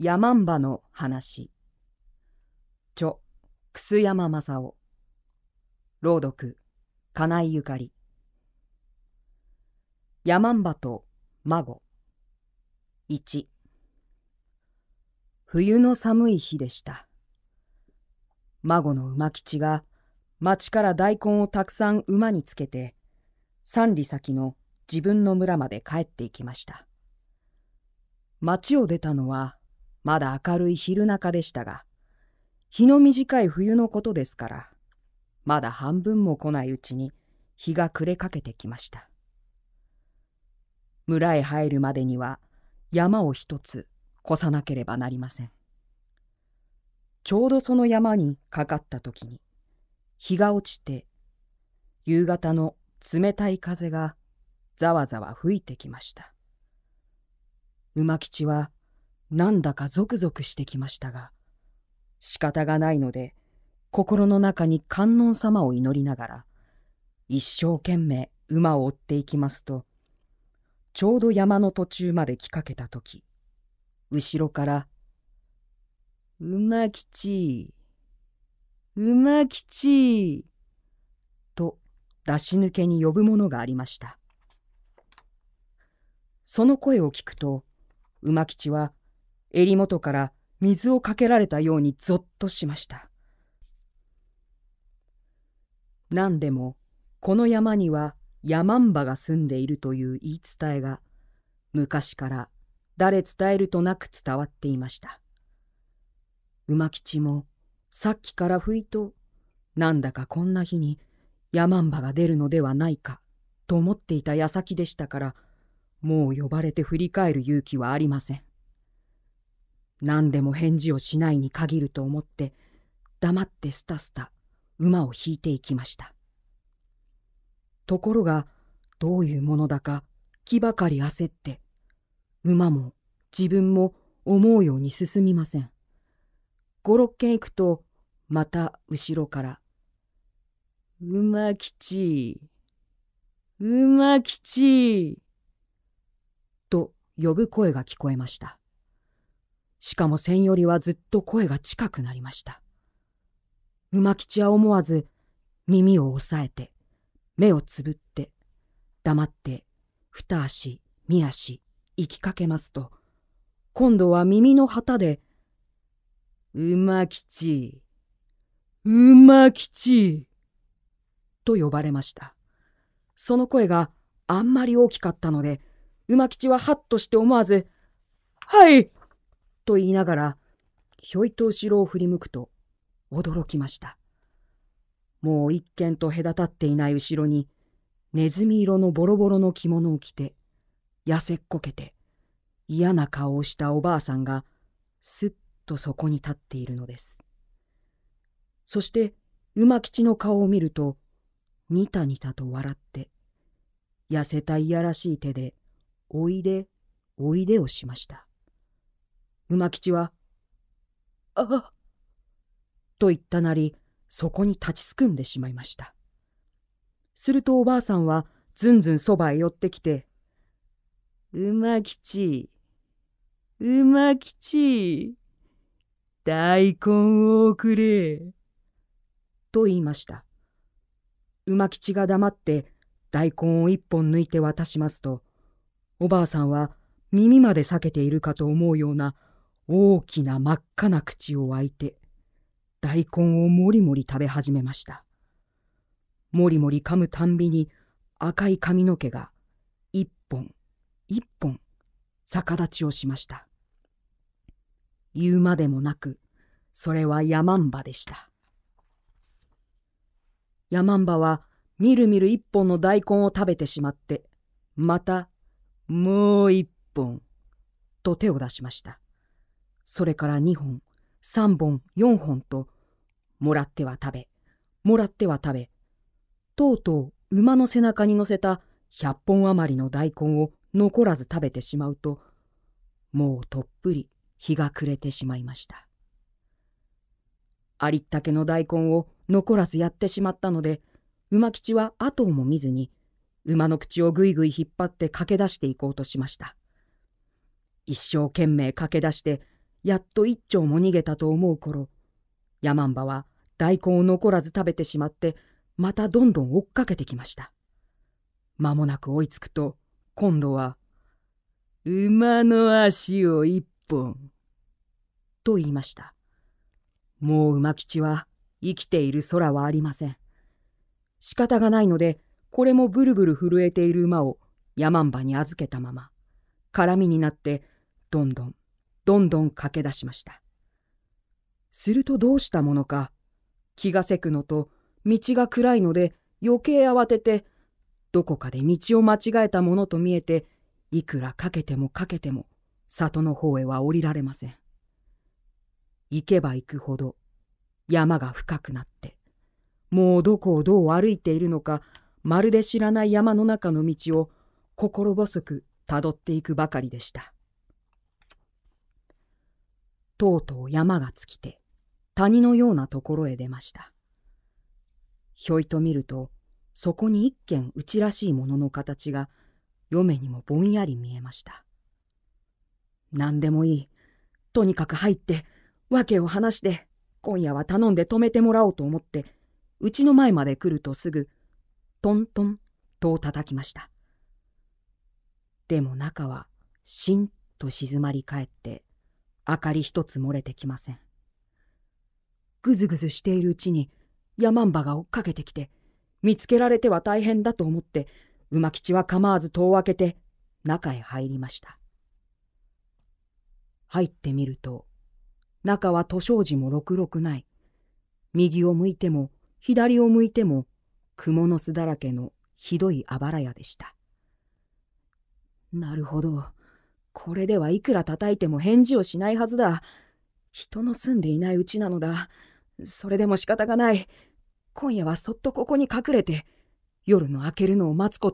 ヤマンバの話。著、楠山正夫。朗読、金井ゆかり。ヤマンバと孫。1。冬の寒い日でした。孫の馬吉が町から大根をたくさん馬につけて、三里先の自分の村まで帰っていきました。町を出たのはまだ明るい昼中でしたが、日の短い冬のことですから、まだ半分も来ないうちに日が暮れかけてきました。村へ入るまでには山を一つ越さなければなりません。ちょうどその山にかかった時に、日が落ちて、夕方の冷たい風がざわざわ吹いてきました。馬吉はなんだかゾクゾクしてきましたが、仕方がないので、心の中に観音様を祈りながら、一生懸命馬を追っていきますと、ちょうど山の途中まで来かけた時、後ろから、馬吉、馬吉、と出し抜けに呼ぶものがありました。その声を聞くと、馬吉は襟元から水をかけられたようにぞっとしました。何でもこの山には山んばが住んでいるという言い伝えが昔から誰伝えるとなく伝わっていました。馬吉もさっきからふいとなんだかこんな日に山んばが出るのではないかと思っていた矢先でしたからもう呼ばれて振り返る勇気はありません。何でも返事をしないに限ると思って黙ってスタスタ馬を引いていきましたところがどういうものだか気ばかり焦って馬も自分も思うように進みません五六軒行くとまた後ろから「馬吉馬吉」と呼ぶ声が聞こえましたしかも千よりはずっと声が近くなりました。馬吉は思わず耳を押さえて、目をつぶって、黙って、二足、三足、行きかけますと、今度は耳の旗で、馬吉、馬吉、と呼ばれました。その声があんまり大きかったので、馬吉はハッとして思わず、はいと言いながら、ひょいと後ろを振り向くと、驚きました。もう一軒と隔たっていない後ろに、ネズミ色のボロボロの着物を着て、痩せっこけて、嫌な顔をしたおばあさんが、すっとそこに立っているのです。そして、馬吉の顔を見ると、にたにたと笑って、痩せたいやらしい手で、おいで、おいでをしました。馬吉は、ああ、と言ったなり、そこに立ちすくんでしまいました。するとおばあさんは、ずんずんそばへ寄ってきて、馬吉、馬吉、大根をくれ。と言いました。馬吉が黙って大根を一本抜いて渡しますと、おばあさんは耳まで裂けているかと思うような大きな真っ赤な口を開いて大根をもりもり食べ始めましたもりもり噛むたんびに赤い髪の毛が一本一本逆立ちをしました言うまでもなくそれは山マンでした山マンはみるみる一本の大根を食べてしまってまたもう一本と手を出しましたそれから2本、3本、4本と、もらっては食べ、もらっては食べ、とうとう馬の背中に乗せた100本余りの大根を残らず食べてしまうと、もうとっぷり日が暮れてしまいました。ありったけの大根を残らずやってしまったので、馬吉は後をも見ずに、馬の口をぐいぐい引っ張って駆け出していこうとしました。一生懸命駆け出して、やっと一丁も逃げたと思う頃ヤマンバは大根を残らず食べてしまってまたどんどん追っかけてきました間もなく追いつくと今度は「馬の足を一本」と言いましたもう馬吉は生きている空はありません仕方がないのでこれもブルブル震えている馬をヤマンバに預けたまま絡みになってどんどんどんどん駆け出しましたするとどうしたものか気がせくのと道が暗いので余計慌ててどこかで道を間違えたものと見えていくらかけてもかけても里の方へは降りられません行けば行くほど山が深くなってもうどこをどう歩いているのかまるで知らない山の中の道を心細くたどっていくばかりでしたとうとう山が尽きて、谷のようなところへ出ました。ひょいと見ると、そこに一軒うちらしいものの形が、嫁にもぼんやり見えました。何でもいい。とにかく入って、訳を話して、今夜は頼んで止めてもらおうと思って、うちの前まで来るとすぐ、トントンと叩きました。でも中は、しんと静まり返って、明かり一つ漏れてきません。ぐずぐずしているうちに、ヤマンバが追っかけてきて、見つけられては大変だと思って、馬吉は構わず戸を開けて、中へ入りました。入ってみると、中は図障寺もろくろくない。右を向いても、左を向いても、蜘蛛の巣だらけのひどいあばら屋でした。なるほど。これではいくら叩いても返事をしないはずだ。人の住んでいないうちなのだ。それでも仕方がない。今夜はそっとここに隠れて、夜の明けるのを待つこと